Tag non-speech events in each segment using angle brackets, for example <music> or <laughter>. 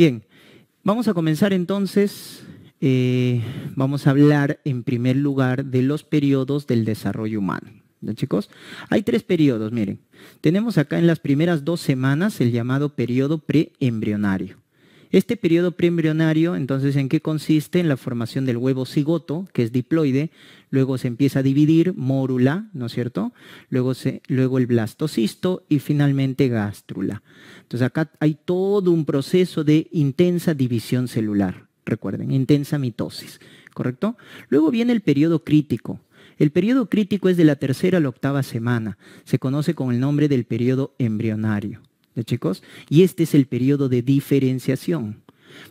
Bien, vamos a comenzar entonces, eh, vamos a hablar en primer lugar de los periodos del desarrollo humano. chicos? Hay tres periodos, miren. Tenemos acá en las primeras dos semanas el llamado periodo preembrionario. Este periodo preembrionario, entonces, ¿en qué consiste? En la formación del huevo cigoto, que es diploide, luego se empieza a dividir, mórula, ¿no es cierto? Luego, se, luego el blastocisto y finalmente gástrula. Entonces acá hay todo un proceso de intensa división celular, recuerden, intensa mitosis, ¿correcto? Luego viene el periodo crítico. El periodo crítico es de la tercera a la octava semana. Se conoce con el nombre del periodo embrionario. ¿de chicos? Y este es el periodo de diferenciación.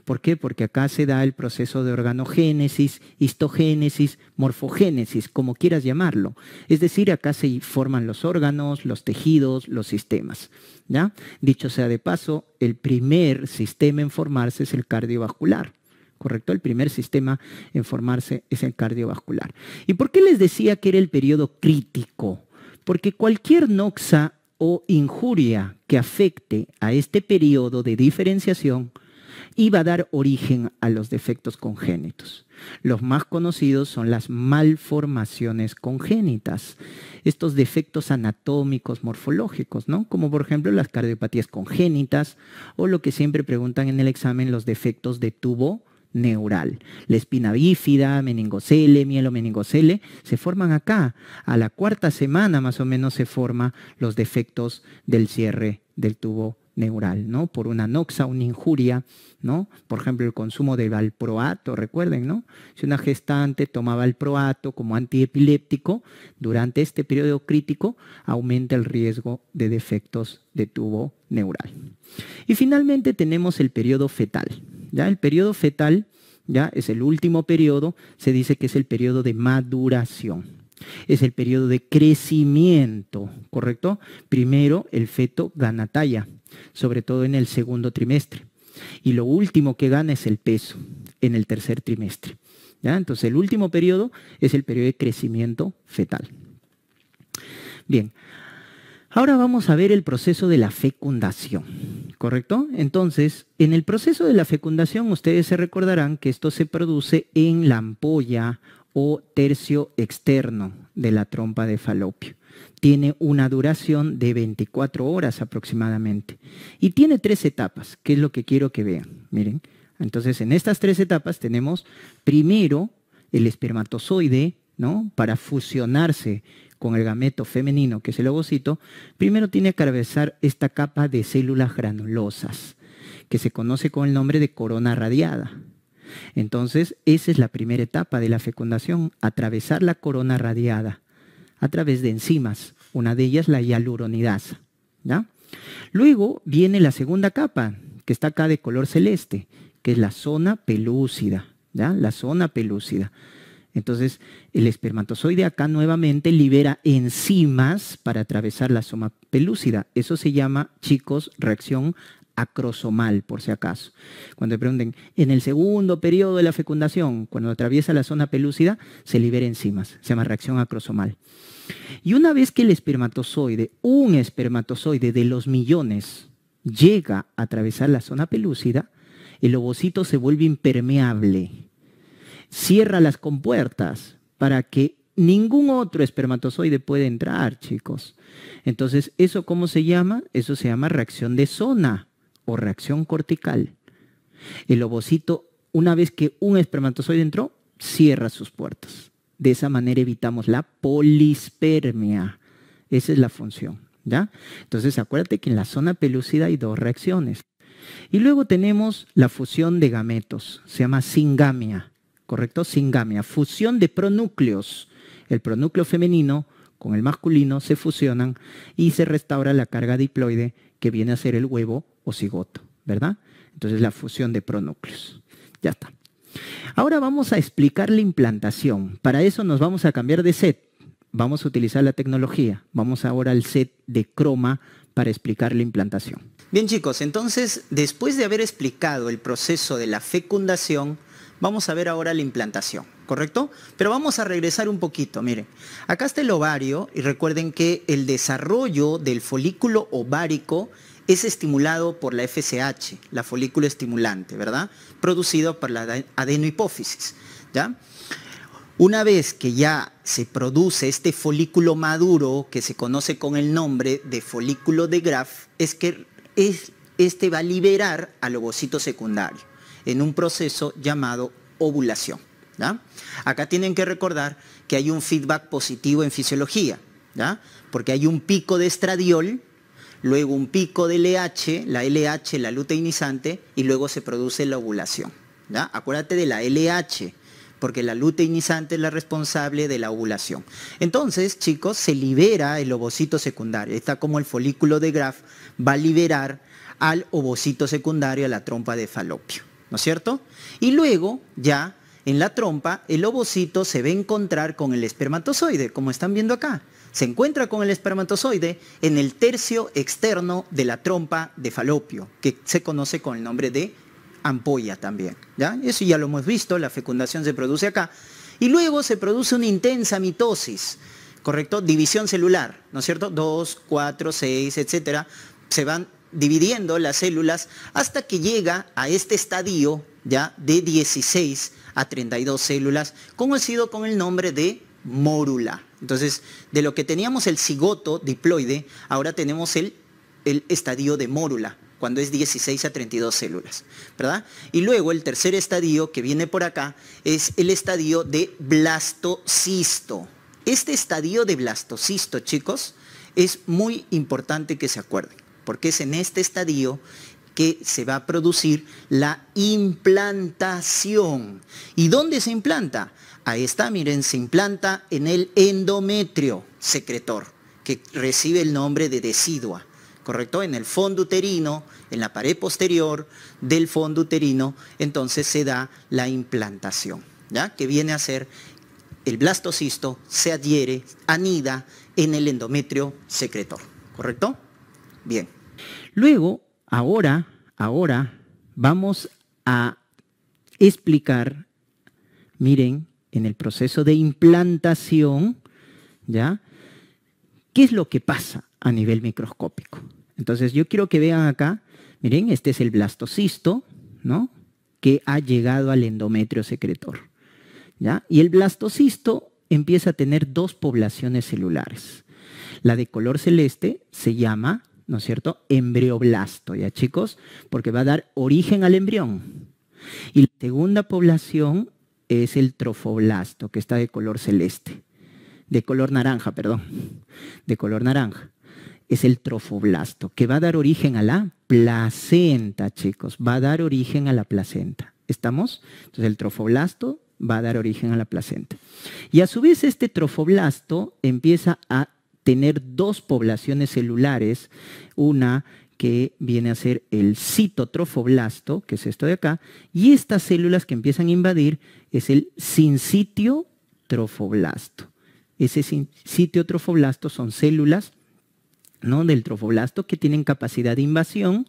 ¿Por qué? Porque acá se da el proceso de organogénesis, histogénesis, morfogénesis, como quieras llamarlo. Es decir, acá se forman los órganos, los tejidos, los sistemas. ¿ya? Dicho sea de paso, el primer sistema en formarse es el cardiovascular. ¿correcto? El primer sistema en formarse es el cardiovascular. ¿Y por qué les decía que era el periodo crítico? Porque cualquier noxa o injuria que afecte a este periodo de diferenciación iba a dar origen a los defectos congénitos. Los más conocidos son las malformaciones congénitas, estos defectos anatómicos, morfológicos, ¿no? como por ejemplo las cardiopatías congénitas o lo que siempre preguntan en el examen, los defectos de tubo neural. La espina bífida, meningocele, mielomeningocele, se forman acá. A la cuarta semana más o menos se forman los defectos del cierre del tubo neural, ¿no? Por una noxa, una injuria, ¿no? Por ejemplo, el consumo de valproato, recuerden, ¿no? Si una gestante tomaba el proato como antiepiléptico, durante este periodo crítico aumenta el riesgo de defectos de tubo neural. Y finalmente tenemos el periodo fetal, ¿ya? El periodo fetal, ¿ya? Es el último periodo, se dice que es el periodo de maduración, es el periodo de crecimiento, ¿correcto? Primero el feto ganatalla sobre todo en el segundo trimestre. Y lo último que gana es el peso en el tercer trimestre. Entonces, el último periodo es el periodo de crecimiento fetal. Bien, ahora vamos a ver el proceso de la fecundación, ¿correcto? Entonces, en el proceso de la fecundación, ustedes se recordarán que esto se produce en la ampolla o tercio externo de la trompa de falopio tiene una duración de 24 horas aproximadamente. Y tiene tres etapas, que es lo que quiero que vean. Miren, entonces en estas tres etapas tenemos primero el espermatozoide, ¿no? Para fusionarse con el gameto femenino, que es el ovocito, primero tiene que atravesar esta capa de células granulosas, que se conoce con el nombre de corona radiada. Entonces, esa es la primera etapa de la fecundación, atravesar la corona radiada a través de enzimas. Una de ellas la hialuronidasa. ¿ya? Luego viene la segunda capa, que está acá de color celeste, que es la zona pelúcida. ¿ya? La zona pelúcida. Entonces, el espermatozoide acá nuevamente libera enzimas para atravesar la zona pelúcida. Eso se llama, chicos, reacción acrosomal, por si acaso. Cuando pregunten, en el segundo periodo de la fecundación, cuando atraviesa la zona pelúcida, se libera enzimas, se llama reacción acrosomal. Y una vez que el espermatozoide, un espermatozoide de los millones, llega a atravesar la zona pelúcida, el ovocito se vuelve impermeable. Cierra las compuertas para que ningún otro espermatozoide pueda entrar, chicos. Entonces, ¿eso cómo se llama? Eso se llama reacción de zona o reacción cortical. El ovocito, una vez que un espermatozoide entró, cierra sus puertas. De esa manera evitamos la polispermia. Esa es la función. ¿ya? Entonces acuérdate que en la zona pelúcida hay dos reacciones. Y luego tenemos la fusión de gametos, se llama singamia, ¿correcto? Singamia, fusión de pronúcleos. El pronúcleo femenino con el masculino se fusionan y se restaura la carga diploide que viene a ser el huevo o cigoto, ¿verdad? Entonces la fusión de pronúcleos. Ya está. Ahora vamos a explicar la implantación. Para eso nos vamos a cambiar de set. Vamos a utilizar la tecnología. Vamos ahora al set de croma para explicar la implantación. Bien chicos, entonces después de haber explicado el proceso de la fecundación, vamos a ver ahora la implantación. ¿correcto? Pero vamos a regresar un poquito, miren. Acá está el ovario y recuerden que el desarrollo del folículo ovárico es estimulado por la FSH, la folícula estimulante, ¿verdad? Producido por la adenohipófisis, ¿ya? Una vez que ya se produce este folículo maduro, que se conoce con el nombre de folículo de Graf, es que es, este va a liberar al ovocito secundario en un proceso llamado ovulación. Acá tienen que recordar que hay un feedback positivo en fisiología, porque hay un pico de estradiol, luego un pico de LH, la LH, la luteinizante, y luego se produce la ovulación. Acuérdate de la LH, porque la luteinizante es la responsable de la ovulación. Entonces, chicos, se libera el ovocito secundario. Está como el folículo de Graf va a liberar al ovocito secundario a la trompa de falopio, ¿no es cierto? Y luego ya en la trompa, el ovocito se ve a encontrar con el espermatozoide, como están viendo acá. Se encuentra con el espermatozoide en el tercio externo de la trompa de falopio, que se conoce con el nombre de ampolla también. ¿ya? Eso ya lo hemos visto, la fecundación se produce acá. Y luego se produce una intensa mitosis, ¿correcto? División celular, ¿no es cierto? Dos, cuatro, seis, etcétera. Se van dividiendo las células hasta que llega a este estadio ya de 16 a 32 células, conocido con el nombre de mórula. Entonces, de lo que teníamos el cigoto diploide, ahora tenemos el, el estadio de mórula cuando es 16 a 32 células, ¿verdad? Y luego el tercer estadio que viene por acá es el estadio de blastocisto. Este estadio de blastocisto, chicos, es muy importante que se acuerden, porque es en este estadio que se va a producir la implantación. ¿Y dónde se implanta? Ahí está, miren, se implanta en el endometrio secretor, que recibe el nombre de decidua, ¿correcto? En el fondo uterino, en la pared posterior del fondo uterino, entonces se da la implantación, ¿ya? Que viene a ser el blastocisto se adhiere, anida en el endometrio secretor, ¿correcto? Bien. Luego Ahora, ahora vamos a explicar, miren, en el proceso de implantación, ¿ya? ¿Qué es lo que pasa a nivel microscópico? Entonces, yo quiero que vean acá, miren, este es el blastocisto, ¿no? Que ha llegado al endometrio secretor, ¿ya? Y el blastocisto empieza a tener dos poblaciones celulares. La de color celeste se llama ¿no es cierto? Embrioblasto, ¿ya chicos? Porque va a dar origen al embrión. Y la segunda población es el trofoblasto, que está de color celeste, de color naranja, perdón, de color naranja. Es el trofoblasto, que va a dar origen a la placenta, chicos, va a dar origen a la placenta. ¿Estamos? Entonces el trofoblasto va a dar origen a la placenta. Y a su vez este trofoblasto empieza a tener dos poblaciones celulares, una que viene a ser el citotrofoblasto, que es esto de acá, y estas células que empiezan a invadir es el sincitiotrofoblasto. Ese sincitiotrofoblasto son células ¿no? del trofoblasto que tienen capacidad de invasión,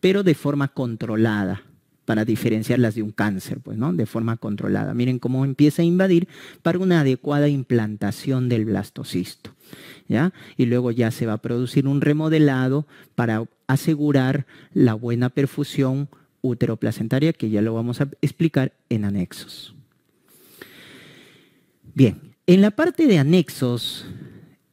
pero de forma controlada para diferenciarlas de un cáncer, pues, ¿no? De forma controlada. Miren cómo empieza a invadir para una adecuada implantación del blastocisto. ¿Ya? Y luego ya se va a producir un remodelado para asegurar la buena perfusión uteroplacentaria, que ya lo vamos a explicar en anexos. Bien, en la parte de anexos,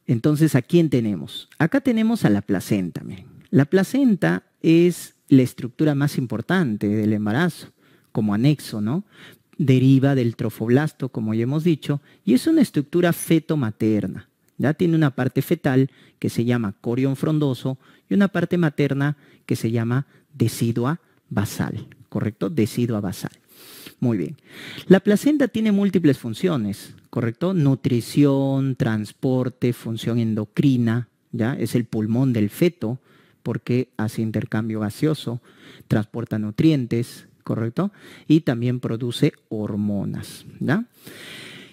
entonces, ¿a quién tenemos? Acá tenemos a la placenta. La placenta es la estructura más importante del embarazo, como anexo, ¿no? Deriva del trofoblasto, como ya hemos dicho, y es una estructura fetomaterna, Ya tiene una parte fetal que se llama corión frondoso y una parte materna que se llama decidua basal, ¿correcto? Decidua basal. Muy bien. La placenta tiene múltiples funciones, ¿correcto? Nutrición, transporte, función endocrina, ¿ya? Es el pulmón del feto, porque hace intercambio gaseoso, transporta nutrientes, ¿correcto? Y también produce hormonas. ¿ya?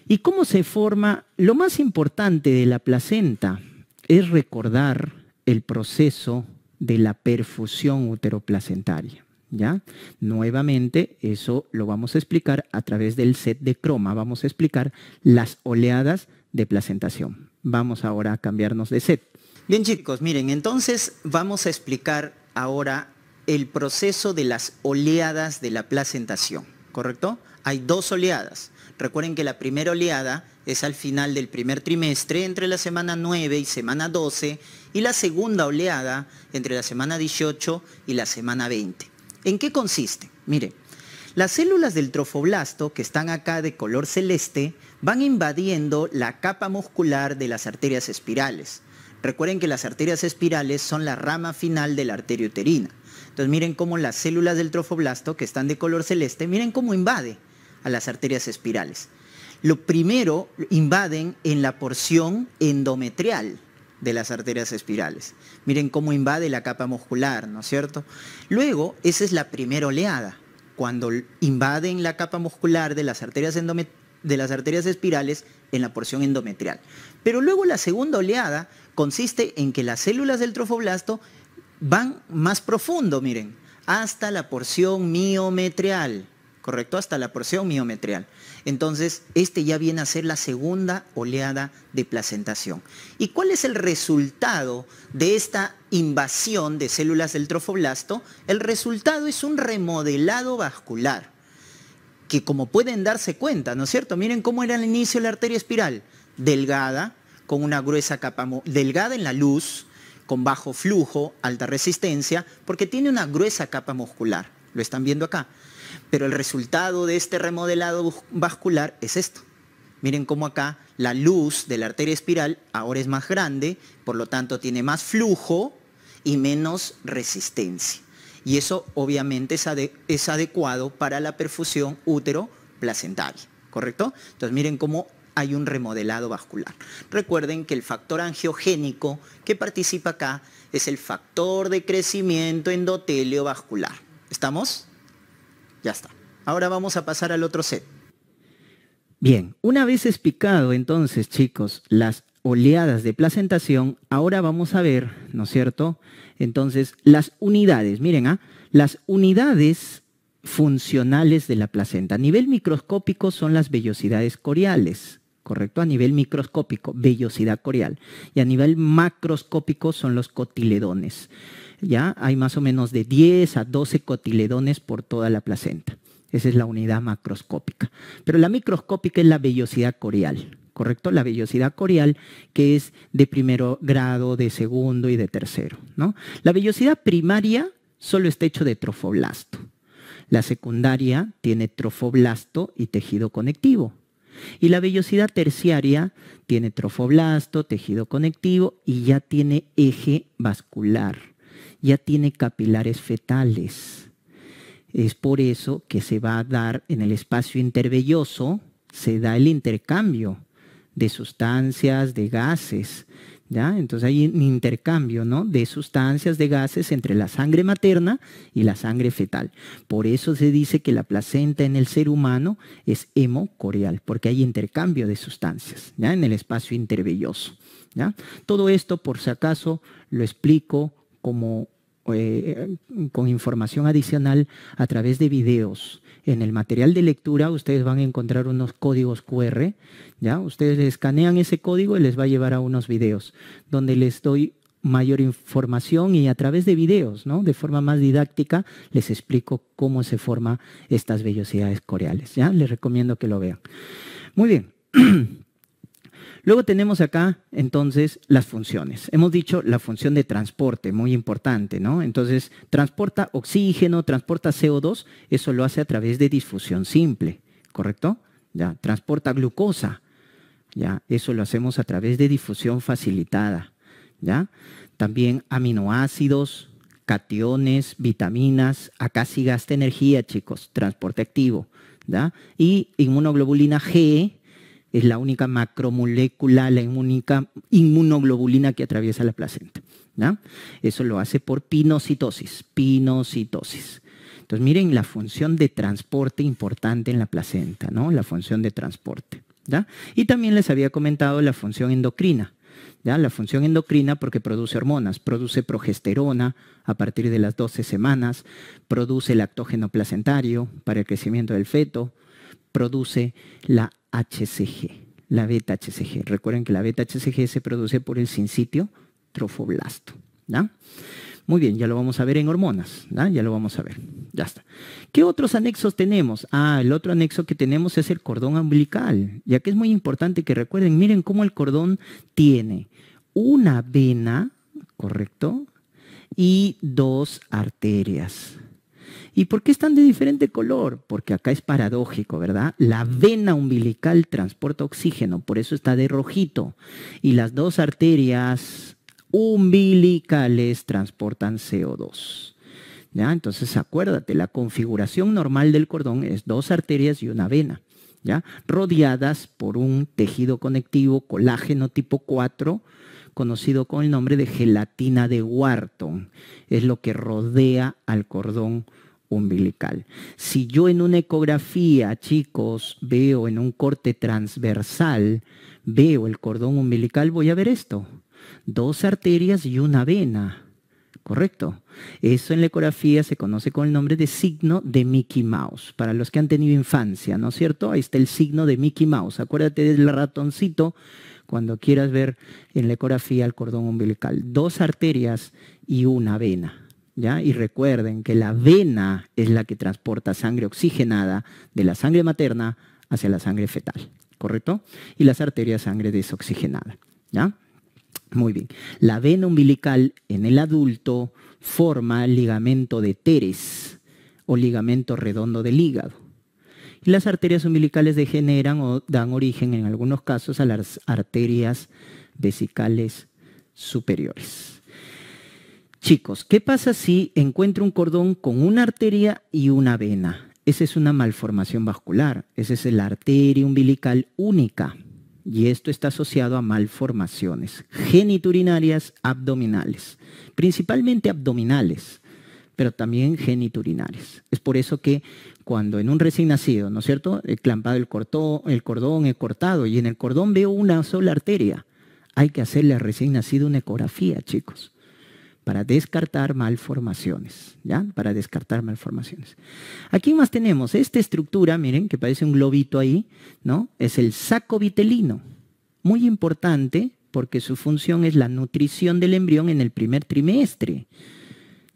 ¿Y cómo se forma? Lo más importante de la placenta es recordar el proceso de la perfusión uteroplacentaria. ¿Ya? Nuevamente, eso lo vamos a explicar a través del set de croma. Vamos a explicar las oleadas de placentación. Vamos ahora a cambiarnos de set. Bien chicos, miren, entonces vamos a explicar ahora el proceso de las oleadas de la placentación, ¿correcto? Hay dos oleadas. Recuerden que la primera oleada es al final del primer trimestre, entre la semana 9 y semana 12, y la segunda oleada entre la semana 18 y la semana 20. ¿En qué consiste? Miren, las células del trofoblasto, que están acá de color celeste, van invadiendo la capa muscular de las arterias espirales Recuerden que las arterias espirales son la rama final de la arteria uterina. Entonces miren cómo las células del trofoblasto, que están de color celeste, miren cómo invade a las arterias espirales. Lo primero invaden en la porción endometrial de las arterias espirales. Miren cómo invade la capa muscular, ¿no es cierto? Luego, esa es la primera oleada. Cuando invaden la capa muscular de las arterias, de las arterias espirales en la porción endometrial. Pero luego la segunda oleada consiste en que las células del trofoblasto van más profundo, miren, hasta la porción miometrial, ¿correcto? Hasta la porción miometrial. Entonces, este ya viene a ser la segunda oleada de placentación. ¿Y cuál es el resultado de esta invasión de células del trofoblasto? El resultado es un remodelado vascular, que como pueden darse cuenta, ¿no es cierto? Miren cómo era al inicio la arteria espiral, delgada, con una gruesa capa delgada en la luz, con bajo flujo, alta resistencia, porque tiene una gruesa capa muscular. Lo están viendo acá. Pero el resultado de este remodelado vascular es esto. Miren cómo acá la luz de la arteria espiral ahora es más grande, por lo tanto tiene más flujo y menos resistencia. Y eso obviamente es, adecuado para la perfusión útero placentaria, ¿correcto? Entonces miren cómo hay un remodelado vascular. Recuerden que el factor angiogénico que participa acá es el factor de crecimiento endotelio vascular. ¿Estamos? Ya está. Ahora vamos a pasar al otro set. Bien, una vez explicado entonces, chicos, las oleadas de placentación, ahora vamos a ver, ¿no es cierto? Entonces, las unidades, miren, ¿ah? las unidades funcionales de la placenta. A nivel microscópico son las vellosidades coriales. ¿correcto? A nivel microscópico, vellosidad corial. Y a nivel macroscópico son los cotiledones. ¿ya? Hay más o menos de 10 a 12 cotiledones por toda la placenta. Esa es la unidad macroscópica. Pero la microscópica es la vellosidad corial, ¿correcto? La vellosidad corial que es de primero grado, de segundo y de tercero, ¿no? La vellosidad primaria solo está hecho de trofoblasto. La secundaria tiene trofoblasto y tejido conectivo. Y la vellosidad terciaria tiene trofoblasto, tejido conectivo y ya tiene eje vascular, ya tiene capilares fetales. Es por eso que se va a dar en el espacio intervelloso, se da el intercambio de sustancias, de gases. Entonces hay un intercambio de sustancias, de gases entre la sangre materna y la sangre fetal. Por eso se dice que la placenta en el ser humano es hemocoreal, porque hay intercambio de sustancias en el espacio intervelloso. ¿ya? Todo esto, por si acaso, lo explico eh, con información adicional a través de videos en el material de lectura ustedes van a encontrar unos códigos QR, ¿ya? Ustedes escanean ese código y les va a llevar a unos videos donde les doy mayor información y a través de videos, ¿no? De forma más didáctica les explico cómo se forman estas vellosidades coreales, ¿ya? Les recomiendo que lo vean. Muy bien. <clears throat> Luego tenemos acá, entonces, las funciones. Hemos dicho la función de transporte, muy importante, ¿no? Entonces, transporta oxígeno, transporta CO2, eso lo hace a través de difusión simple, ¿correcto? Ya, transporta glucosa, ya, eso lo hacemos a través de difusión facilitada, ¿ya? También aminoácidos, cationes, vitaminas, acá sí gasta energía, chicos, transporte activo, ¿ya? Y inmunoglobulina G, es la única macromolécula, la única inmunoglobulina que atraviesa la placenta. Eso lo hace por pinocitosis, pinocitosis. Entonces miren la función de transporte importante en la placenta, ¿no? la función de transporte. Y también les había comentado la función endocrina. ¿ya? La función endocrina porque produce hormonas, produce progesterona a partir de las 12 semanas, produce lactógeno placentario para el crecimiento del feto, produce la HCG, la beta HCG. Recuerden que la beta HCG se produce por el sitio trofoblasto. Muy bien, ya lo vamos a ver en hormonas, ya lo vamos a ver. Ya está. ¿Qué otros anexos tenemos? Ah, el otro anexo que tenemos es el cordón umbilical, ya que es muy importante que recuerden, miren cómo el cordón tiene una vena, ¿correcto? Y dos arterias. ¿Y por qué están de diferente color? Porque acá es paradójico, ¿verdad? La vena umbilical transporta oxígeno, por eso está de rojito. Y las dos arterias umbilicales transportan CO2. ¿Ya? Entonces acuérdate, la configuración normal del cordón es dos arterias y una vena, ¿ya? rodeadas por un tejido conectivo colágeno tipo 4, conocido con el nombre de gelatina de Wharton. Es lo que rodea al cordón umbilical. Si yo en una ecografía, chicos, veo en un corte transversal, veo el cordón umbilical, voy a ver esto. Dos arterias y una vena. Correcto. Eso en la ecografía se conoce con el nombre de signo de Mickey Mouse. Para los que han tenido infancia, ¿no es cierto? Ahí está el signo de Mickey Mouse. Acuérdate del ratoncito cuando quieras ver en la ecografía el cordón umbilical. Dos arterias y una vena. Y recuerden que la vena es la que transporta sangre oxigenada de la sangre materna hacia la sangre fetal, ¿correcto? Y las arterias sangre desoxigenada, ¿ya? Muy bien. La vena umbilical en el adulto forma ligamento de teres o ligamento redondo del hígado. Y las arterias umbilicales degeneran o dan origen en algunos casos a las arterias vesicales superiores. Chicos, ¿qué pasa si encuentro un cordón con una arteria y una vena? Esa es una malformación vascular, esa es la arteria umbilical única y esto está asociado a malformaciones geniturinarias abdominales, principalmente abdominales, pero también geniturinarias. Es por eso que cuando en un recién nacido, ¿no es cierto?, He clampado, el cordón he cortado y en el cordón veo una sola arteria, hay que hacerle al recién nacido una ecografía, chicos para descartar malformaciones, ¿ya? Para descartar malformaciones. Aquí más tenemos esta estructura, miren, que parece un globito ahí, ¿no? Es el saco vitelino, muy importante porque su función es la nutrición del embrión en el primer trimestre.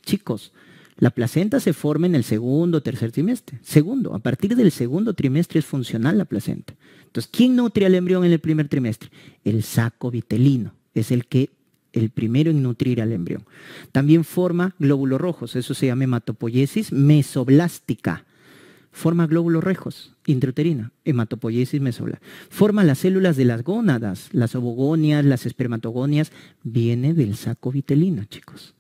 Chicos, la placenta se forma en el segundo, o tercer trimestre. Segundo, a partir del segundo trimestre es funcional la placenta. Entonces, ¿quién nutre al embrión en el primer trimestre? El saco vitelino, es el que el primero en nutrir al embrión. También forma glóbulos rojos, eso se llama hematopoiesis mesoblástica. Forma glóbulos rojos, intrauterina, hematopoiesis mesoblástica. Forma las células de las gónadas, las ovogonias, las espermatogonias, viene del saco vitelino, chicos.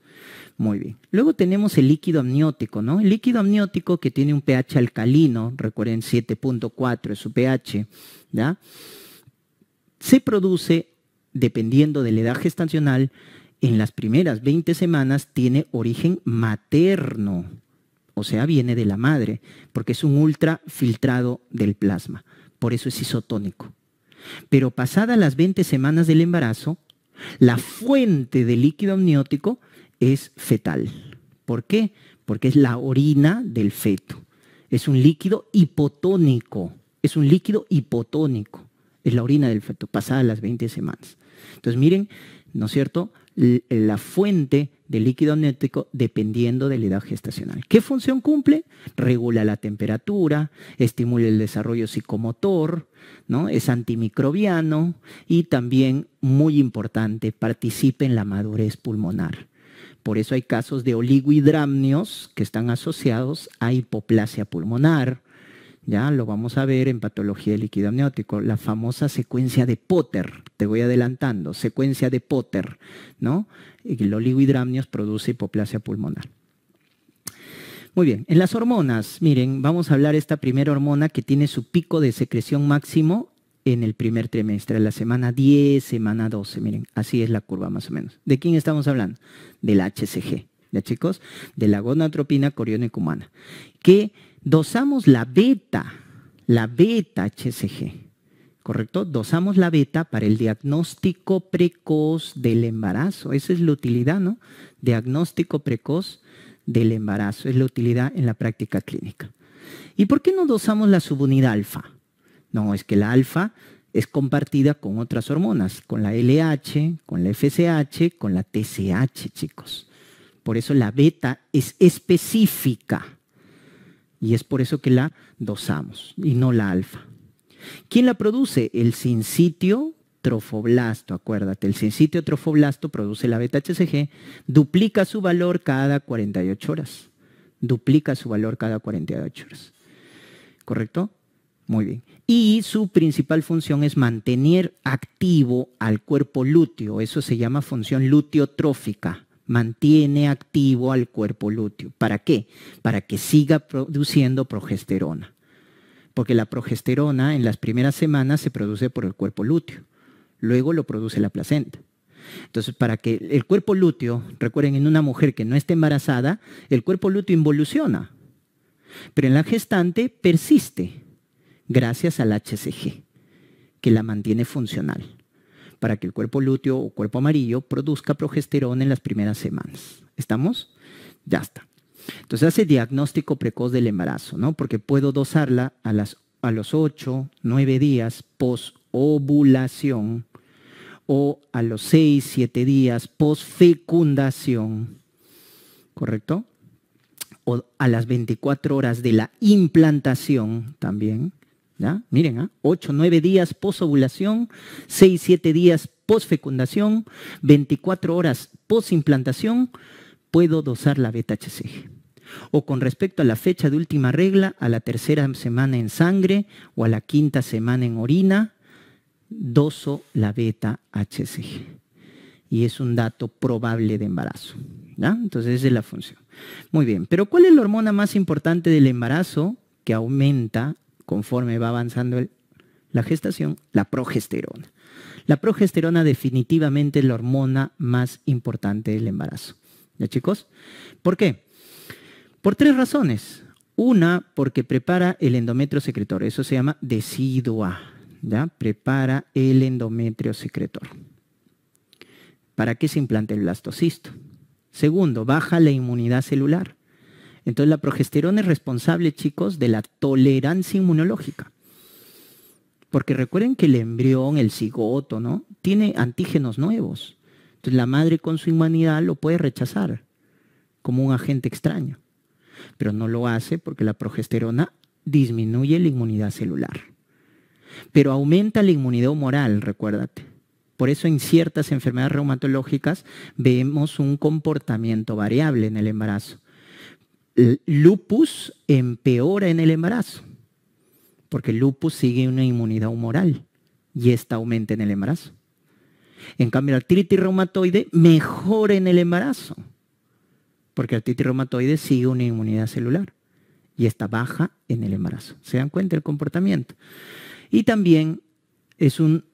Muy bien. Luego tenemos el líquido amniótico, ¿no? El líquido amniótico que tiene un pH alcalino, recuerden 7.4 es su pH, ¿ya? Se produce dependiendo de la edad gestacional, en las primeras 20 semanas tiene origen materno, o sea, viene de la madre, porque es un ultrafiltrado del plasma, por eso es isotónico. Pero pasadas las 20 semanas del embarazo, la fuente de líquido amniótico es fetal. ¿Por qué? Porque es la orina del feto. Es un líquido hipotónico, es un líquido hipotónico, es la orina del feto, pasadas las 20 semanas. Entonces miren, ¿no es cierto?, eh, la fuente de líquido amniótico dependiendo de la edad gestacional. ¿Qué función cumple? Regula la temperatura, estimula el desarrollo psicomotor, ¿no? es antimicrobiano y también, muy importante, participa en la madurez pulmonar. Por eso hay casos de oligohidramnios que están asociados a hipoplasia pulmonar, ya lo vamos a ver en patología de líquido amniótico, la famosa secuencia de Potter, te voy adelantando, secuencia de Potter, ¿no? El oligohidramnios produce hipoplasia pulmonar. Muy bien, en las hormonas, miren, vamos a hablar de esta primera hormona que tiene su pico de secreción máximo en el primer trimestre, la semana 10, semana 12, miren, así es la curva más o menos. ¿De quién estamos hablando? Del HCG, ¿ya chicos? De la gonadotropina coriónica que Dosamos la beta, la beta HCG, ¿correcto? Dosamos la beta para el diagnóstico precoz del embarazo. Esa es la utilidad, ¿no? Diagnóstico precoz del embarazo. Es la utilidad en la práctica clínica. ¿Y por qué no dosamos la subunidad alfa? No, es que la alfa es compartida con otras hormonas, con la LH, con la FSH, con la TSH, chicos. Por eso la beta es específica. Y es por eso que la dosamos y no la alfa. ¿Quién la produce? El sincitio trofoblasto, acuérdate. El sincitio trofoblasto produce la beta-HCG, duplica su valor cada 48 horas. Duplica su valor cada 48 horas. ¿Correcto? Muy bien. Y su principal función es mantener activo al cuerpo lúteo. Eso se llama función lúteotrófica mantiene activo al cuerpo lúteo. ¿Para qué? Para que siga produciendo progesterona. Porque la progesterona en las primeras semanas se produce por el cuerpo lúteo. Luego lo produce la placenta. Entonces, para que el cuerpo lúteo, recuerden, en una mujer que no esté embarazada, el cuerpo lúteo involuciona. Pero en la gestante persiste gracias al HCG, que la mantiene funcional para que el cuerpo lúteo o cuerpo amarillo produzca progesterona en las primeras semanas. ¿Estamos? Ya está. Entonces hace diagnóstico precoz del embarazo, ¿no? Porque puedo dosarla a, las, a los 8, 9 días post-ovulación o a los 6, 7 días post-fecundación, ¿correcto? O a las 24 horas de la implantación también Miren, 8, ¿ah? 9 días post-ovulación, 6, 7 días post-fecundación, 24 horas posimplantación, implantación puedo dosar la beta-HCG. O con respecto a la fecha de última regla, a la tercera semana en sangre o a la quinta semana en orina, doso la beta-HCG. Y es un dato probable de embarazo. Entonces esa es la función. Muy bien, pero ¿cuál es la hormona más importante del embarazo que aumenta conforme va avanzando la gestación, la progesterona. La progesterona definitivamente es la hormona más importante del embarazo. ¿Ya chicos? ¿Por qué? Por tres razones. Una, porque prepara el endometrio secretor. Eso se llama decidua. ¿Ya? Prepara el endometrio secretor. ¿Para qué se implanta el blastocisto? Segundo, baja la inmunidad celular. Entonces la progesterona es responsable, chicos, de la tolerancia inmunológica. Porque recuerden que el embrión, el cigoto, ¿no? Tiene antígenos nuevos. Entonces la madre con su inmunidad lo puede rechazar como un agente extraño. Pero no lo hace porque la progesterona disminuye la inmunidad celular. Pero aumenta la inmunidad humoral, recuérdate. Por eso en ciertas enfermedades reumatológicas vemos un comportamiento variable en el embarazo. Eh, lupus empeora en el embarazo, porque el lupus sigue una inmunidad humoral y esta aumenta en el embarazo. En cambio, la artritis reumatoide mejora en el embarazo, porque la artritis reumatoide sigue una inmunidad celular y esta baja en el embarazo. ¿Se dan cuenta el comportamiento? Y también es un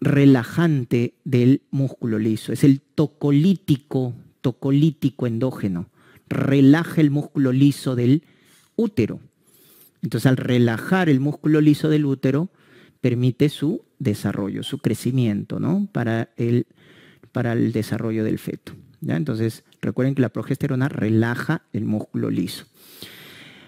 relajante del músculo liso, es el tocolítico, tocolítico endógeno relaja el músculo liso del útero. Entonces, al relajar el músculo liso del útero, permite su desarrollo, su crecimiento, ¿no? Para el, para el desarrollo del feto. ¿ya? Entonces, recuerden que la progesterona relaja el músculo liso.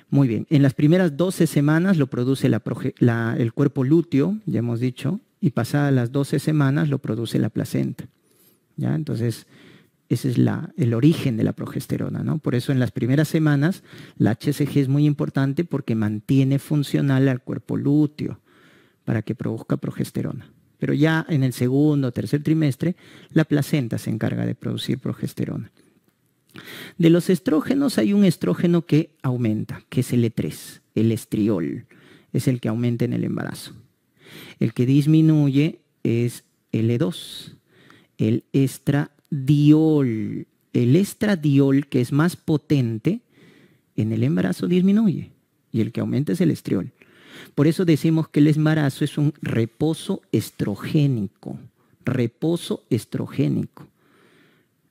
Muy bien, en las primeras 12 semanas lo produce el cuerpo lúteo, ya hemos dicho, y pasadas las 12 semanas lo produce la placenta. ¿ya? Entonces, ese es el origen de la progesterona, ¿no? Por eso en las primeras semanas la HCG es muy importante porque mantiene funcional al cuerpo lúteo para que produzca progesterona. Pero ya en el segundo o tercer trimestre, la placenta se encarga de producir progesterona. De los estrógenos hay un estrógeno que aumenta, que es el E3, el estriol. Es el que aumenta en el embarazo. El que disminuye es el E2, el estra diol, el estradiol que es más potente en el embarazo disminuye y el que aumenta es el estriol. Por eso decimos que el embarazo es un reposo estrogénico, reposo estrogénico.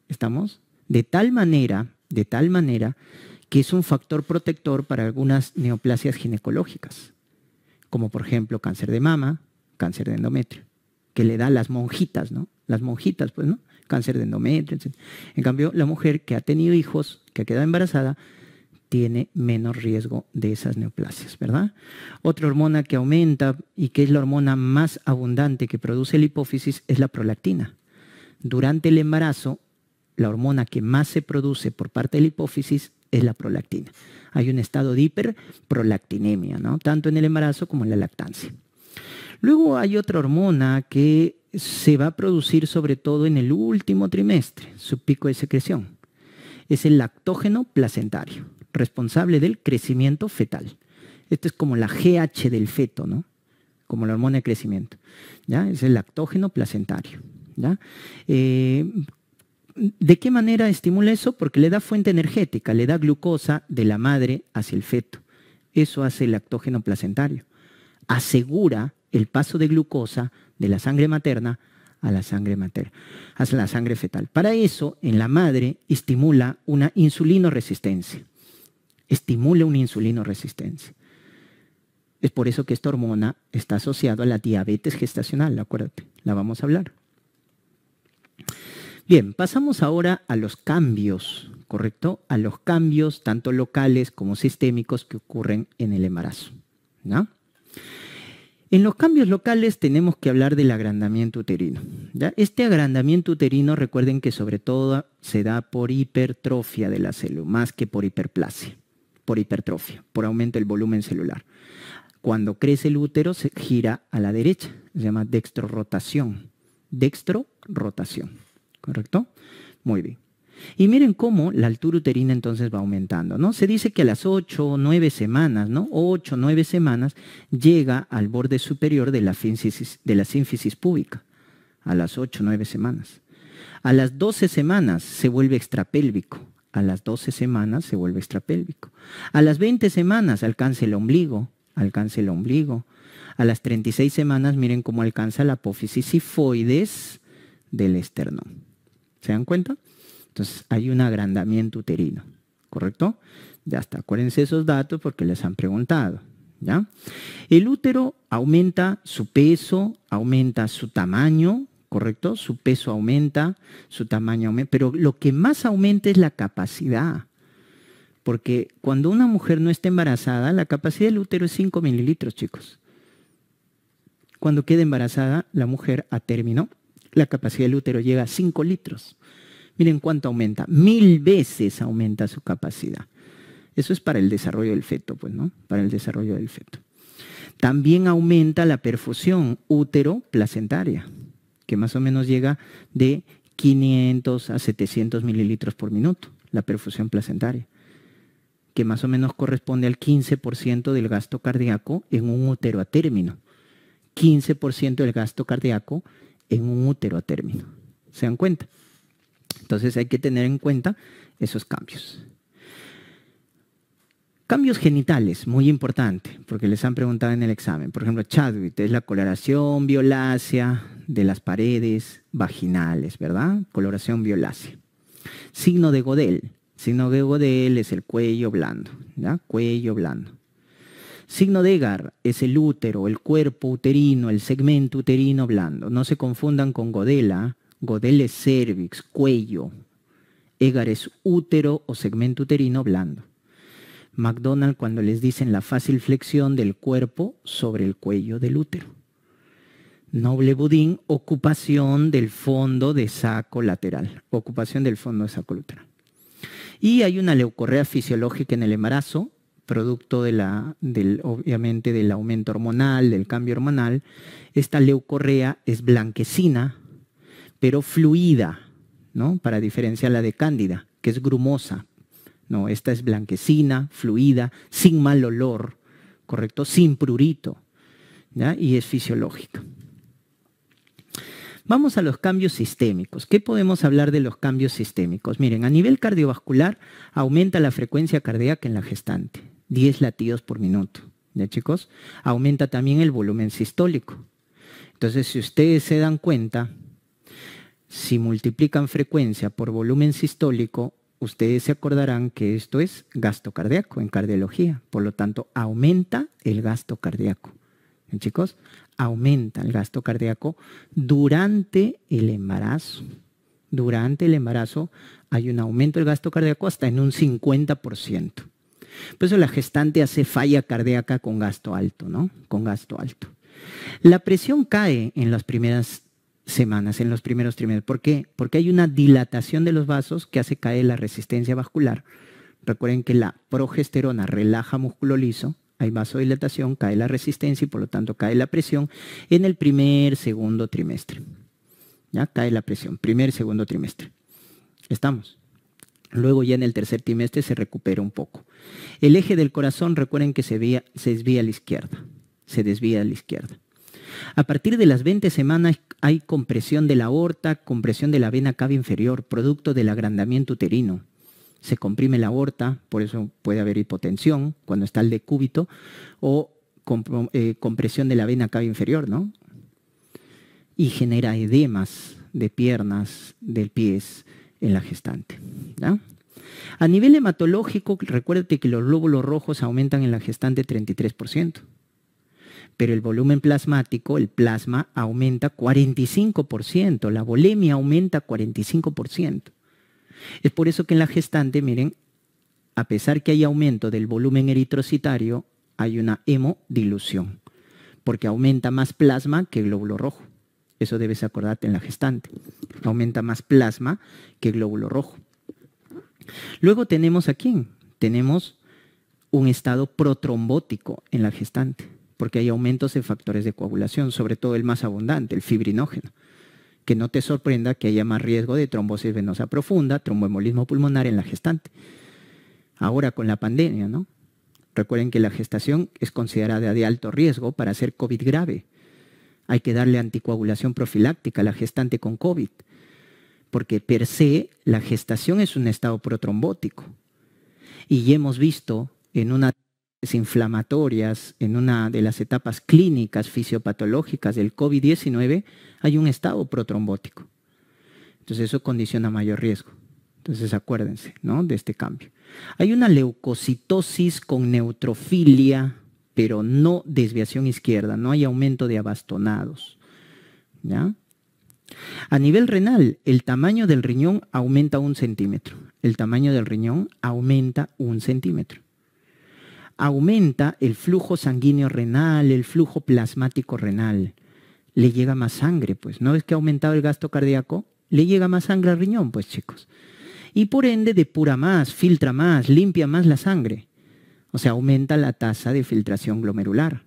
¿Estamos? De tal manera, de tal manera que es un factor protector para algunas neoplasias ginecológicas, como por ejemplo cáncer de mama, cáncer de endometrio, que le da las monjitas, ¿no? Las monjitas, pues, ¿no? cáncer de endometrio, etc. En cambio, la mujer que ha tenido hijos, que ha quedado embarazada, tiene menos riesgo de esas neoplasias, ¿verdad? Otra hormona que aumenta y que es la hormona más abundante que produce el hipófisis es la prolactina. Durante el embarazo, la hormona que más se produce por parte de la hipófisis es la prolactina. Hay un estado de hiperprolactinemia, ¿no? Tanto en el embarazo como en la lactancia. Luego hay otra hormona que se va a producir sobre todo en el último trimestre, su pico de secreción. Es el lactógeno placentario, responsable del crecimiento fetal. Esto es como la GH del feto, ¿no? Como la hormona de crecimiento. ¿ya? Es el lactógeno placentario. Eh, ¿De qué manera estimula eso? Porque le da fuente energética, le da glucosa de la madre hacia el feto. Eso hace el lactógeno placentario. Asegura el paso de glucosa de la sangre materna a la sangre materna, a la sangre fetal. Para eso, en la madre estimula una insulinoresistencia. Estimula una insulinoresistencia. Es por eso que esta hormona está asociada a la diabetes gestacional, acuérdate, la vamos a hablar. Bien, pasamos ahora a los cambios, ¿correcto? A los cambios tanto locales como sistémicos que ocurren en el embarazo. ¿no? En los cambios locales tenemos que hablar del agrandamiento uterino. Este agrandamiento uterino, recuerden que sobre todo se da por hipertrofia de la célula, más que por hiperplasia, por hipertrofia, por aumento del volumen celular. Cuando crece el útero se gira a la derecha, se llama dextrorotación. Dextrorotación, ¿correcto? Muy bien. Y miren cómo la altura uterina entonces va aumentando, ¿no? Se dice que a las 8 o 9 semanas, ¿no? 8 o 9 semanas llega al borde superior de la sínfisis, de la púbica, a las 8 o 9 semanas. A las 12 semanas se vuelve extrapélvico, a las 12 semanas se vuelve extrapélvico. A las 20 semanas alcanza el ombligo, alcanza el ombligo. A las 36 semanas miren cómo alcanza la apófisis sifoides del esternón. ¿Se dan cuenta? Entonces, hay un agrandamiento uterino, ¿correcto? Ya está, acuérdense esos datos porque les han preguntado. ¿ya? El útero aumenta su peso, aumenta su tamaño, ¿correcto? Su peso aumenta, su tamaño aumenta, pero lo que más aumenta es la capacidad. Porque cuando una mujer no está embarazada, la capacidad del útero es 5 mililitros, chicos. Cuando queda embarazada, la mujer a término, la capacidad del útero llega a 5 litros. Miren cuánto aumenta, mil veces aumenta su capacidad. Eso es para el desarrollo del feto, pues, ¿no? Para el desarrollo del feto. También aumenta la perfusión útero-placentaria, que más o menos llega de 500 a 700 mililitros por minuto, la perfusión placentaria, que más o menos corresponde al 15% del gasto cardíaco en un útero a término. 15% del gasto cardíaco en un útero a término. ¿Se dan cuenta? Entonces hay que tener en cuenta esos cambios. Cambios genitales, muy importante, porque les han preguntado en el examen. Por ejemplo, Chadwick es la coloración violácea de las paredes vaginales, ¿verdad? Coloración violácea. Signo de Godel. Signo de Godel es el cuello blando, ¿ya? Cuello blando. Signo de Egar es el útero, el cuerpo uterino, el segmento uterino blando. No se confundan con Godela, Godel cervix, cuello. Egar es útero o segmento uterino blando. McDonald cuando les dicen la fácil flexión del cuerpo sobre el cuello del útero. Noble budín, ocupación del fondo de saco lateral. Ocupación del fondo de saco lateral. Y hay una leucorrea fisiológica en el embarazo, producto de la, del, obviamente del aumento hormonal, del cambio hormonal. Esta leucorrea es blanquecina, pero fluida, ¿no? Para diferenciarla de cándida, que es grumosa. No, esta es blanquecina, fluida, sin mal olor, ¿correcto? Sin prurito, ¿ya? Y es fisiológica. Vamos a los cambios sistémicos. ¿Qué podemos hablar de los cambios sistémicos? Miren, a nivel cardiovascular aumenta la frecuencia cardíaca en la gestante, 10 latidos por minuto. ¿Ya chicos? Aumenta también el volumen sistólico. Entonces, si ustedes se dan cuenta, si multiplican frecuencia por volumen sistólico, ustedes se acordarán que esto es gasto cardíaco en cardiología. Por lo tanto, aumenta el gasto cardíaco. chicos, aumenta el gasto cardíaco durante el embarazo. Durante el embarazo hay un aumento del gasto cardíaco hasta en un 50%. Por eso la gestante hace falla cardíaca con gasto alto, ¿no? Con gasto alto. La presión cae en las primeras semanas, en los primeros trimestres. ¿Por qué? Porque hay una dilatación de los vasos que hace caer la resistencia vascular. Recuerden que la progesterona relaja músculo liso, hay vasodilatación, cae la resistencia y por lo tanto cae la presión en el primer, segundo trimestre. ¿Ya? Cae la presión, primer, segundo trimestre. Estamos. Luego ya en el tercer trimestre se recupera un poco. El eje del corazón, recuerden que se, se desvía a la izquierda. Se desvía a la izquierda. A partir de las 20 semanas hay compresión de la aorta, compresión de la vena cava inferior, producto del agrandamiento uterino. Se comprime la aorta, por eso puede haber hipotensión cuando está el decúbito, o eh, compresión de la vena cava inferior, ¿no? Y genera edemas de piernas, del pies en la gestante. A nivel hematológico, recuérdate que los glóbulos rojos aumentan en la gestante 33% pero el volumen plasmático, el plasma, aumenta 45%, la volemia aumenta 45%. Es por eso que en la gestante, miren, a pesar que hay aumento del volumen eritrocitario, hay una hemodilución, porque aumenta más plasma que glóbulo rojo. Eso debes acordarte en la gestante. Aumenta más plasma que glóbulo rojo. Luego tenemos aquí, tenemos un estado protrombótico en la gestante porque hay aumentos en factores de coagulación, sobre todo el más abundante, el fibrinógeno. Que no te sorprenda que haya más riesgo de trombosis venosa profunda, tromboembolismo pulmonar en la gestante. Ahora con la pandemia, ¿no? Recuerden que la gestación es considerada de alto riesgo para ser COVID grave. Hay que darle anticoagulación profiláctica a la gestante con COVID, porque per se la gestación es un estado protrombótico. Y hemos visto en una inflamatorias en una de las etapas clínicas fisiopatológicas del COVID-19, hay un estado protrombótico. Entonces eso condiciona mayor riesgo. Entonces acuérdense ¿no? de este cambio. Hay una leucocitosis con neutrofilia, pero no desviación izquierda, no hay aumento de abastonados. ¿ya? A nivel renal, el tamaño del riñón aumenta un centímetro. El tamaño del riñón aumenta un centímetro aumenta el flujo sanguíneo renal, el flujo plasmático renal. Le llega más sangre, pues. ¿No es que ha aumentado el gasto cardíaco? Le llega más sangre al riñón, pues, chicos. Y por ende depura más, filtra más, limpia más la sangre. O sea, aumenta la tasa de filtración glomerular.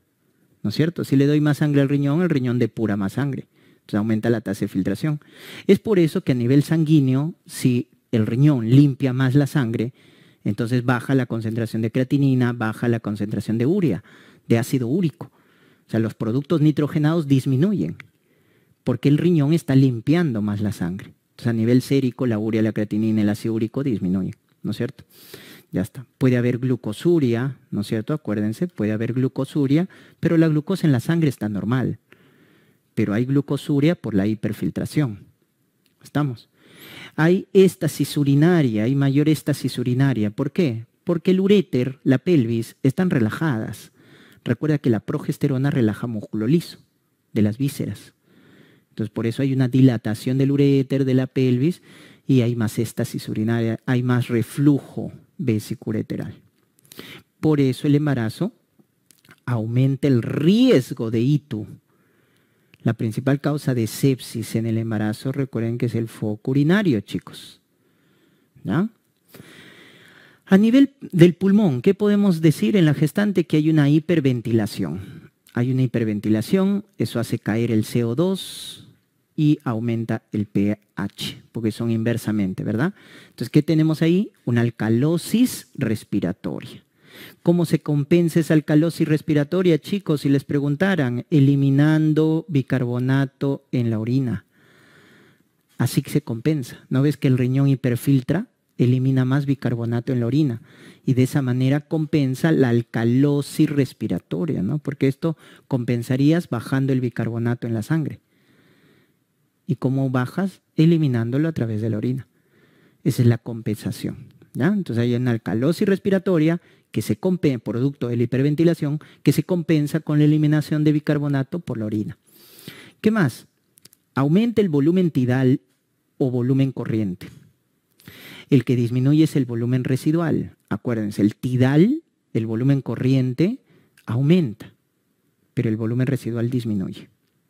¿No es cierto? Si le doy más sangre al riñón, el riñón depura más sangre. Entonces aumenta la tasa de filtración. Es por eso que a nivel sanguíneo, si el riñón limpia más la sangre, entonces baja la concentración de creatinina, baja la concentración de urea, de ácido úrico. O sea, los productos nitrogenados disminuyen porque el riñón está limpiando más la sangre. Entonces, a nivel sérico, la urea, la creatinina, el ácido úrico disminuyen, ¿no es cierto? Ya está. Puede haber glucosuria, ¿no es cierto? Acuérdense, puede haber glucosuria, pero la glucosa en la sangre está normal. Pero hay glucosuria por la hiperfiltración. ¿Estamos? hay éstasis urinaria, hay mayor éstasis urinaria. ¿Por qué? Porque el uréter, la pelvis, están relajadas. Recuerda que la progesterona relaja músculo liso de las vísceras. Entonces, por eso hay una dilatación del uréter, de la pelvis, y hay más éstasis urinaria, hay más reflujo vesicureteral. Por eso el embarazo aumenta el riesgo de ITU, la principal causa de sepsis en el embarazo, recuerden que es el foco urinario, chicos. A nivel del pulmón, ¿qué podemos decir en la gestante? Que hay una hiperventilación. Hay una hiperventilación, eso hace caer el CO2 y aumenta el pH, porque son inversamente, ¿verdad? Entonces, ¿qué tenemos ahí? Una alcalosis respiratoria. ¿Cómo se compensa esa alcalosis respiratoria, chicos? Si les preguntaran, eliminando bicarbonato en la orina. Así que se compensa. ¿No ves que el riñón hiperfiltra? Elimina más bicarbonato en la orina. Y de esa manera compensa la alcalosis respiratoria, ¿no? Porque esto compensarías bajando el bicarbonato en la sangre. ¿Y cómo bajas? Eliminándolo a través de la orina. Esa es la compensación. ¿ya? Entonces hay una alcalosis respiratoria que se compensa, producto de la hiperventilación, que se compensa con la eliminación de bicarbonato por la orina. ¿Qué más? Aumenta el volumen tidal o volumen corriente. El que disminuye es el volumen residual. Acuérdense, el tidal, el volumen corriente, aumenta, pero el volumen residual disminuye.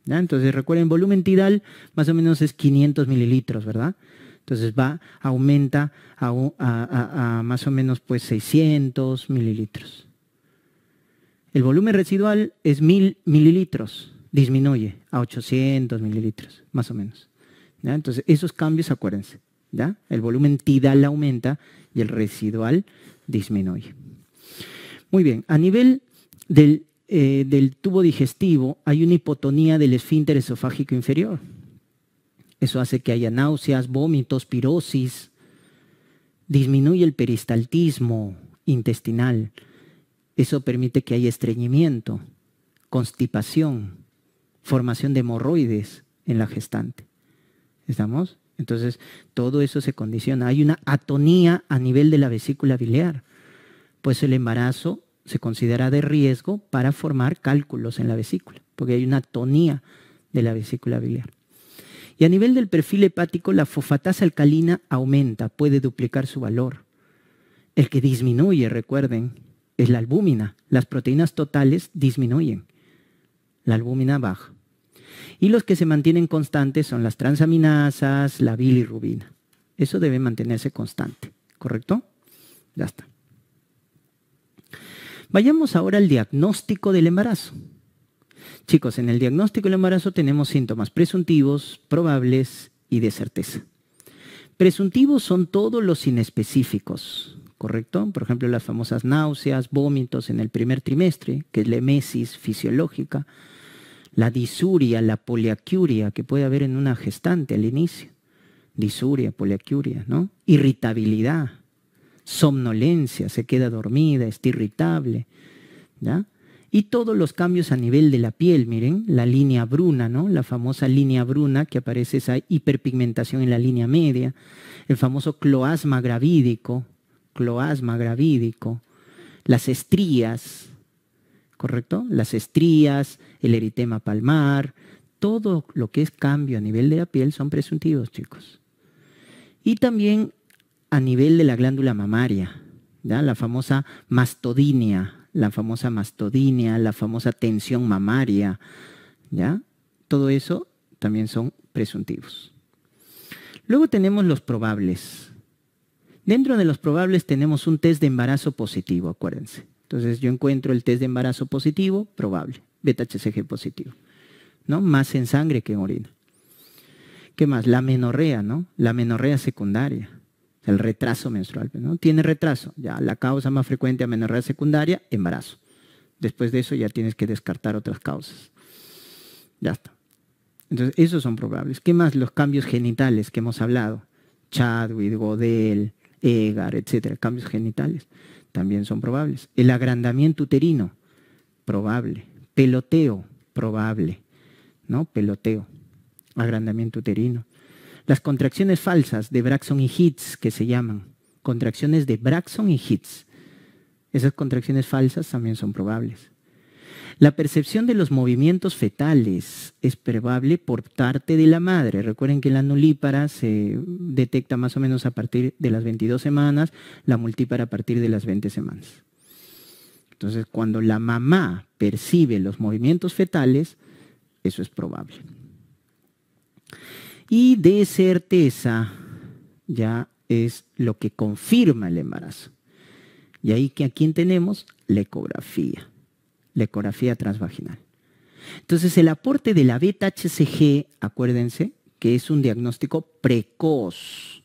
Entonces recuerden, volumen tidal más o menos es 500 mililitros, ¿verdad? Entonces va, aumenta a, más o menos pues 600 mililitros. El volumen residual es 1000 mililitros, disminuye a 800 mililitros, más o menos. Entonces, esos cambios, acuérdense, el volumen tidal aumenta y el residual disminuye. Muy bien, a nivel del eh, tubo digestivo hay una hipotonía del esfínter esofágico inferior. Eso hace que haya náuseas, vómitos, pirosis. Disminuye el peristaltismo intestinal. Eso permite que haya estreñimiento, constipación, formación de hemorroides en la gestante. ¿Estamos? Entonces, todo eso se condiciona. Hay una atonía a nivel de la vesícula biliar, pues el embarazo se considera de riesgo para formar cálculos en la vesícula, porque hay una atonía de la vesícula biliar. Y a nivel del perfil hepático, la fosfatasa alcalina aumenta, puede duplicar su valor. El que disminuye, recuerden, es la albúmina. Las proteínas totales disminuyen. La albúmina baja. Y los que se mantienen constantes son las transaminasas, la bilirrubina. Eso debe mantenerse constante, ¿correcto? Ya está. Vayamos ahora al diagnóstico del embarazo. Chicos, en el diagnóstico del embarazo tenemos síntomas presuntivos, probables y de certeza. Presuntivos son todos los inespecíficos, ¿correcto? Por ejemplo, las famosas náuseas, vómitos en el primer trimestre, que es la hemesis fisiológica, la disuria, la poliacuria que puede haber en una gestante al inicio. Disuria, poliacuria, ¿no? Irritabilidad, somnolencia, se queda dormida, está irritable, ¿ya? y todos los cambios a nivel de la piel, miren, la línea bruna, ¿no? La famosa línea bruna que aparece esa hiperpigmentación en la línea media, el famoso cloasma gravídico, cloasma gravídico, las estrías, ¿correcto? Las estrías, el eritema palmar, todo lo que es cambio a nivel de la piel son presuntivos, chicos. Y también a nivel de la glándula mamaria, la famosa mastodinia, la famosa mastodinia, la famosa tensión mamaria, ¿ya? Todo eso también son presuntivos. Luego tenemos los probables. Dentro de los probables tenemos un test de embarazo positivo, acuérdense. Entonces yo encuentro el test de embarazo positivo, probable, beta-HCG positivo, ¿no? Más en sangre que en orina. ¿Qué más? La menorrea, ¿no? La menorrea secundaria el retraso menstrual. ¿no? Tiene retraso, ya la causa más frecuente a amenorrea secundaria, embarazo. Después de eso ya tienes que descartar otras causas. Ya está. Entonces, esos son probables. ¿Qué más? Los cambios genitales que hemos hablado. Chadwick, Godel, Egar, etcétera. Cambios genitales también son probables. El agrandamiento uterino, probable. Peloteo, probable. ¿No? Peloteo. Agrandamiento uterino. Las contracciones falsas de Braxton y Hicks, que se llaman contracciones de Braxton y Hicks. Esas contracciones falsas también son probables. La percepción de los movimientos fetales es probable por parte de la madre. Recuerden que la nulípara se detecta más o menos a partir de las 22 semanas, la multípara a partir de las 20 semanas. Entonces, cuando la mamá percibe los movimientos fetales, eso es probable y de certeza ya es lo que confirma el embarazo. Y ahí que aquí tenemos la ecografía, la ecografía transvaginal. Entonces el aporte de la beta HCG, acuérdense, que es un diagnóstico precoz,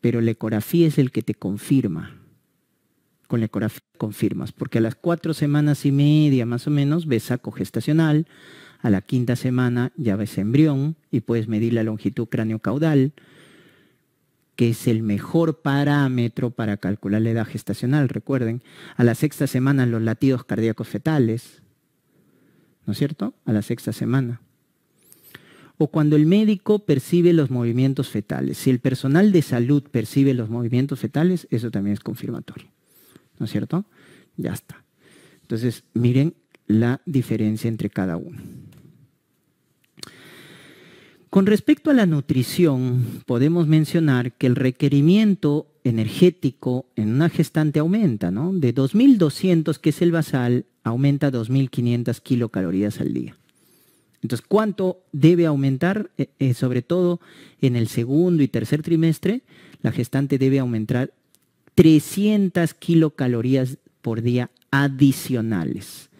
pero la ecografía es el que te confirma. Con la ecografía confirmas, porque a las cuatro semanas y media más o menos ves saco gestacional, a la quinta semana ya ves embrión y puedes medir la longitud cráneo-caudal, que es el mejor parámetro para calcular la edad gestacional, recuerden. A la sexta semana los latidos cardíacos fetales, ¿no es cierto? A la sexta semana. O cuando el médico percibe los movimientos fetales. Si el personal de salud percibe los movimientos fetales, eso también es confirmatorio. ¿No es cierto? Ya está. Entonces, miren la diferencia entre cada uno. Con respecto a la nutrición, podemos mencionar que el requerimiento energético en una gestante aumenta, ¿no? De 2.200, que es el basal, aumenta 2.500 kilocalorías al día. Entonces, ¿cuánto debe aumentar? Eh, eh, sobre todo en el segundo y tercer trimestre, la gestante debe aumentar 300 kilocalorías por día adicionales,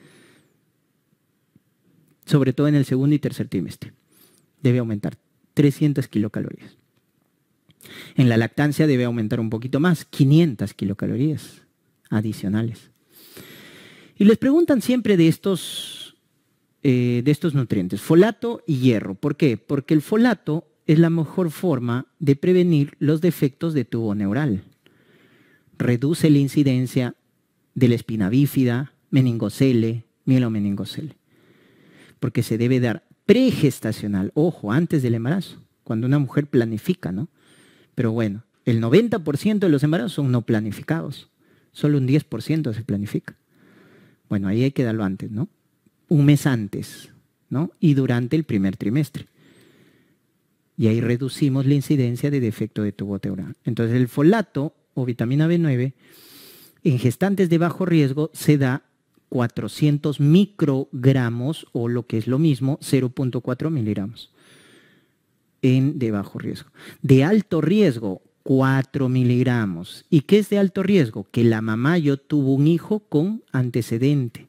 sobre todo en el segundo y tercer trimestre debe aumentar 300 kilocalorías. En la lactancia debe aumentar un poquito más, 500 kilocalorías adicionales. Y les preguntan siempre de estos, eh, de estos nutrientes, folato y hierro. ¿Por qué? Porque el folato es la mejor forma de prevenir los defectos de tubo neural. Reduce la incidencia de la espina bífida, meningocele, mielomeningocele. Porque se debe dar pregestacional, ojo, antes del embarazo, cuando una mujer planifica, ¿no? Pero bueno, el 90% de los embarazos son no planificados, solo un 10% se planifica. Bueno, ahí hay que darlo antes, ¿no? Un mes antes, ¿no? Y durante el primer trimestre. Y ahí reducimos la incidencia de defecto de tubo teural. Entonces el folato o vitamina B9 en gestantes de bajo riesgo se da 400 microgramos o lo que es lo mismo, 0.4 miligramos en de bajo riesgo. De alto riesgo, 4 miligramos. ¿Y qué es de alto riesgo? Que la mamá yo tuvo un hijo con antecedente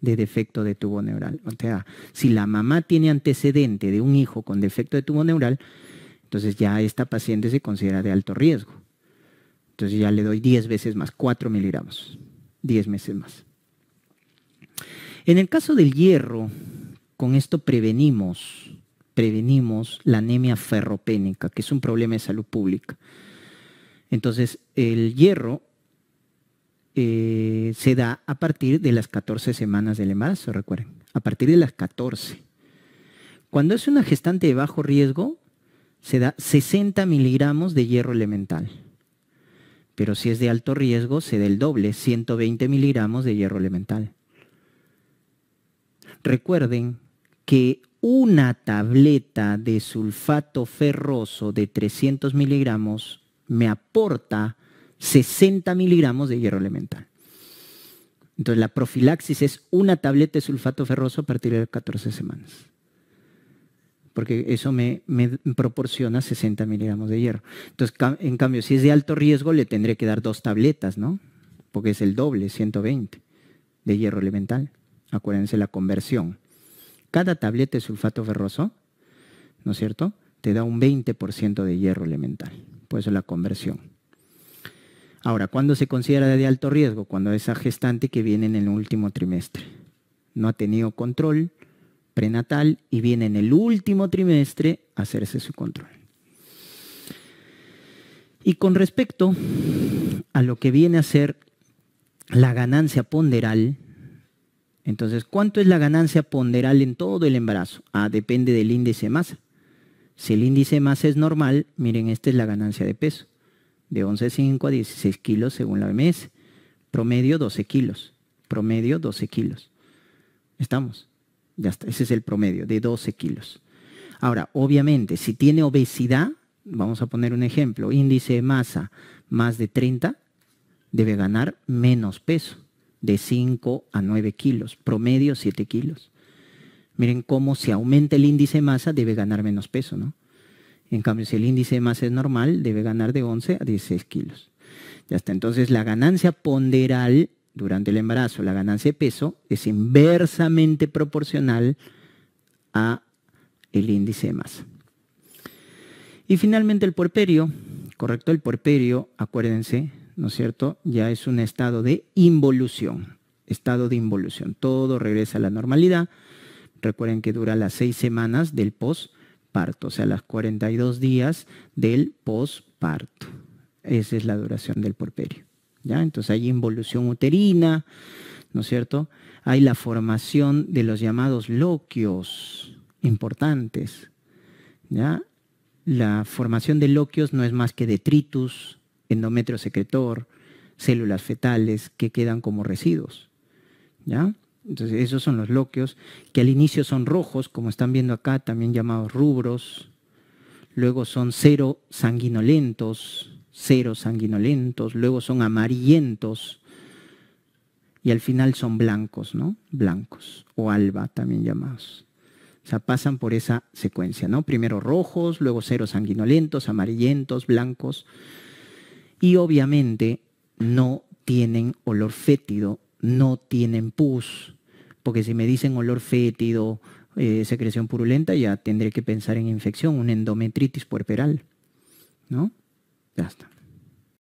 de defecto de tubo neural. O sea, si la mamá tiene antecedente de un hijo con defecto de tubo neural, entonces ya esta paciente se considera de alto riesgo. Entonces ya le doy 10 veces más, 4 miligramos, 10 meses más. En el caso del hierro, con esto prevenimos, prevenimos la anemia ferropénica, que es un problema de salud pública. Entonces, el hierro eh, se da a partir de las 14 semanas del embarazo, recuerden, a partir de las 14. Cuando es una gestante de bajo riesgo, se da 60 miligramos de hierro elemental. Pero si es de alto riesgo, se da el doble, 120 miligramos de hierro elemental. Recuerden que una tableta de sulfato ferroso de 300 miligramos me aporta 60 miligramos de hierro elemental. Entonces la profilaxis es una tableta de sulfato ferroso a partir de 14 semanas. Porque eso me, proporciona 60 miligramos de hierro. Entonces, en cambio, si es de alto riesgo, le tendré que dar dos tabletas, ¿no? Porque es el doble, 120 de hierro elemental. Acuérdense la conversión. Cada tableta de sulfato ferroso, ¿no es cierto?, te da un 20% de hierro elemental. Por eso la conversión. Ahora, ¿cuándo se considera de alto riesgo? Cuando a gestante que viene en el último trimestre. No ha tenido control prenatal y viene en el último trimestre a hacerse su control. Y con respecto a lo que viene a ser la ganancia ponderal, entonces, ¿cuánto es la ganancia ponderal en todo el embarazo? Ah, depende del índice de masa. Si el índice de masa es normal, miren, esta es la ganancia de peso. De 11,5 a 16 kilos según la OMS. Promedio 12 kilos. Promedio 12 kilos. Estamos. Ya está. Ese es el promedio de 12 kilos. Ahora, obviamente, si tiene obesidad, vamos a poner un ejemplo, índice de masa más de 30, debe ganar menos peso de 5 a 9 kilos, promedio 7 kilos. Miren cómo si aumenta el índice de masa debe ganar menos peso, ¿no? En cambio, si el índice de masa es normal, debe ganar de 11 a 16 kilos. Ya está. Entonces, la ganancia ponderal durante el embarazo, la ganancia de peso, es inversamente proporcional a el índice de masa. Y finalmente el porperio, correcto, el porperio, acuérdense, ¿no es cierto? Ya es un estado de involución, estado de involución. Todo regresa a la normalidad. Recuerden que dura las seis semanas del posparto, o sea, las 42 días del posparto. Esa es la duración del porperio. ¿ya? Entonces hay involución uterina, ¿no es cierto? Hay la formación de los llamados loquios importantes. ¿ya? La formación de loquios no es más que detritus, endometrio secretor, células fetales que quedan como residuos. ¿ya? Entonces, esos son los loquios, que al inicio son rojos, como están viendo acá, también llamados rubros. Luego son cero sanguinolentos, cero sanguinolentos. Luego son amarillentos. Y al final son blancos, ¿no? Blancos, o alba también llamados. O sea, pasan por esa secuencia, ¿no? Primero rojos, luego cero sanguinolentos, amarillentos, blancos y obviamente no tienen olor fétido, no tienen pus, porque si me dicen olor fétido, eh, secreción purulenta, ya tendré que pensar en infección, una endometritis puerperal, ¿no? Ya está.